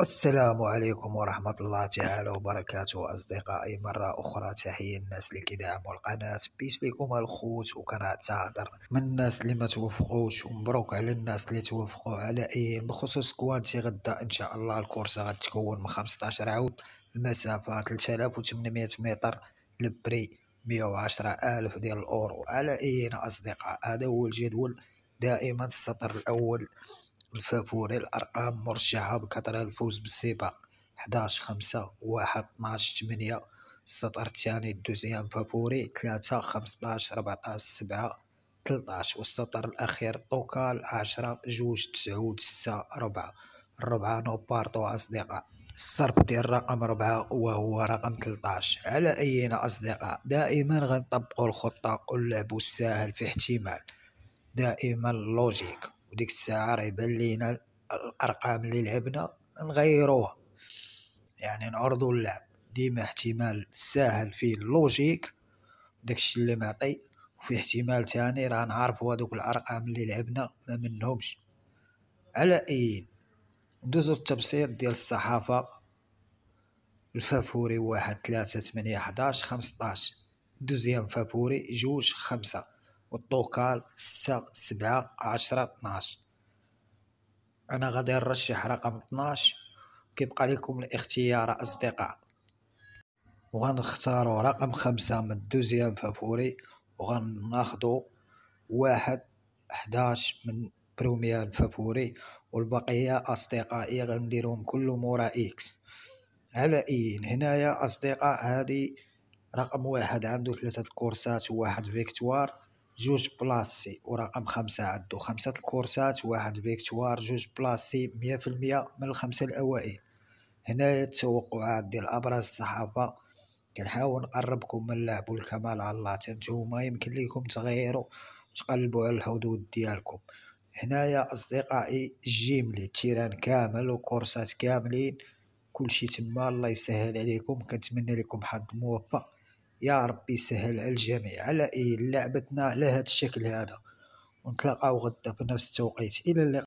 السلام عليكم ورحمة الله تعالى وبركاته أصدقائي مرة أخرى تحية الناس اللي كيدعموا القناة بيش لكم الخوت وكنعتذر من الناس اللي ما توفقوش ومبروك على الناس اللي توفقوا على أي بخصوص كوانتي غدا إن شاء الله الكورسة غتكون من 15 عود المسافة 3800 متر لبري 110 ألف ديال الأورو على أي أصدقاء هذا هو الجدول دائما السطر الأول الفافوري الأرقام مرشحة بكثرة الفوز بالسباق 11 5 1 12 8 السطر الثاني الدوزيام فافوري 3 15 14 7 13 والسطر الأخير طوكال 10 2 9 6 4 الربعة نوبارتو أصدقاء الصرف ديال رقم ربعة وهو رقم 13 على أينا أصدقاء دائما غنطبقوا الخطة ونلعبوا الساهل في احتمال دائما لوجيك وديك الساعه راه يبان لينا الارقام اللي لعبنا نغيروها يعني نعرضوا اللعب ديما احتمال ساهل فيه اللوجيك داكشي اللي معطي وفي احتمال تاني راه نعرفوا هذوك الارقام اللي لعبنا ما منهمش على اي ندوزو التبسيط ديال الصحافه الفافوري واحد ثلاثة ثمانية حداش خمسطاش دوزيام فافوري جوج خمسة والطوكال ستة سبعة عشرة طناش أنا غادي نرشح رقم طناش كيبقى لكم الاختيار أصدقاء وغنختاروا رقم خمسة من الدوزيام فافوري وغناخدو واحد حداش من بروميان فافوري والبقية أصدقائي غنديرهم كل مورا إكس على إين هنايا أصدقاء هذه رقم واحد عنده ثلاثة كورسات وواحد فيكتوار جوج بلاصي ورقم خمسة عدو خمسة الكورسات واحد فيكتوار جوج بلاصي مية في المية من الخمسة الأوائل هنايا التوقعات ديال أبرز الصحافة كنحاول نقربكم من اللعب الكمال على الله تنتوما يمكن ليكم تغيروا تقلبوا على الحدود ديالكم هنايا أصدقائي جيملي تيران كامل وكورسات كاملين كلشي تما الله يسهل عليكم كنتمنى لكم حظ موفق يا ربي يسهل على الجميع على إيه لعبتنا على هاد الشكل هذا ونتلاقاو غدا بنفس التوقيت إلى اللقاء